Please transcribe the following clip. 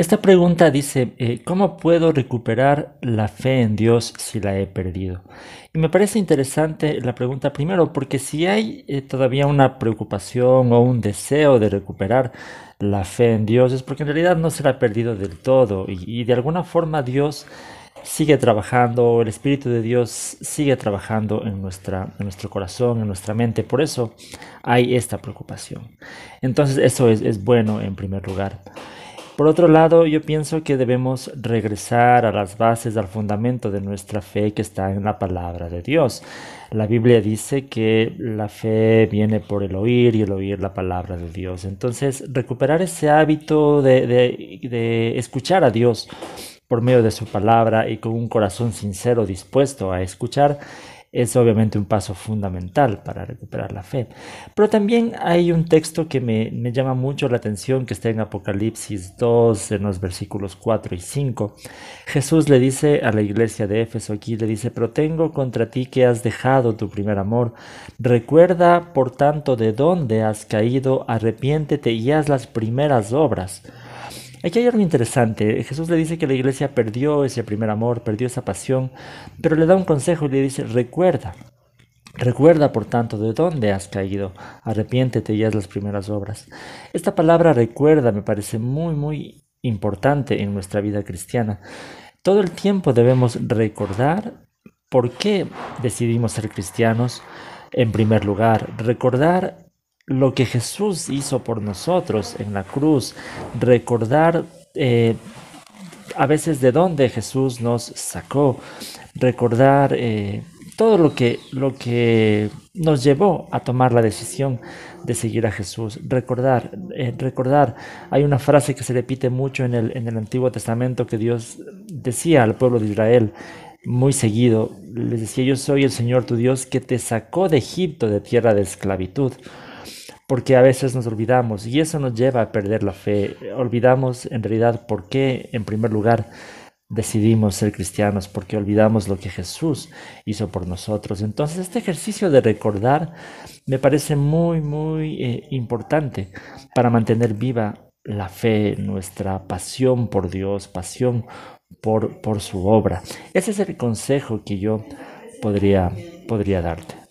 Esta pregunta dice, eh, ¿cómo puedo recuperar la fe en Dios si la he perdido? Y me parece interesante la pregunta primero, porque si hay eh, todavía una preocupación o un deseo de recuperar la fe en Dios, es porque en realidad no se la ha perdido del todo y, de alguna forma Dios sigue trabajando, el Espíritu de Dios sigue trabajando en, nuestra, nuestro corazón, en nuestra mente. Por eso hay esta preocupación. Entonces eso es, es bueno en primer lugar. Por otro lado, yo pienso que debemos regresar a las bases, al fundamento de nuestra fe que está en la palabra de Dios. La Biblia dice que la fe viene por el oír y el oír la palabra de Dios. Entonces, recuperar ese hábito de, escuchar a Dios por medio de su palabra y con un corazón sincero dispuesto a escuchar es obviamente un paso fundamental para recuperar la fe. Pero también hay un texto que me, llama mucho la atención, que está en Apocalipsis 2, en los versículos 4 y 5. Jesús le dice a la iglesia de Éfeso aquí, le dice, pero tengo contra ti que has dejado tu primer amor. Recuerda, por tanto, de dónde has caído, arrepiéntete y haz las primeras obras. Aquí hay algo interesante. Jesús le dice que la iglesia perdió ese primer amor, perdió esa pasión, pero le da un consejo y le dice, recuerda. Recuerda, por tanto, de dónde has caído. Arrepiéntete y haz las primeras obras. Esta palabra recuerda me parece muy, muy importante en nuestra vida cristiana. Todo el tiempo debemos recordar por qué decidimos ser cristianos en primer lugar. Recordar lo que Jesús hizo por nosotros en la cruz, recordar eh, a veces de dónde Jesús nos sacó, recordar eh, todo lo que, lo que nos llevó a tomar la decisión de seguir a Jesús. Recordar, eh, recordar, hay una frase que se repite mucho en el, en el Antiguo Testamento que Dios decía al pueblo de Israel, muy seguido. Les decía, yo soy el Señor tu Dios que te sacó de Egipto, de tierra de esclavitud porque a veces nos olvidamos y eso nos lleva a perder la fe. Olvidamos en realidad por qué, en primer lugar, decidimos ser cristianos, porque olvidamos lo que Jesús hizo por nosotros. Entonces este ejercicio de recordar me parece muy, muy eh, importante para mantener viva la fe, nuestra pasión por Dios, pasión por, por su obra. Ese es el consejo que yo podría, podría darte.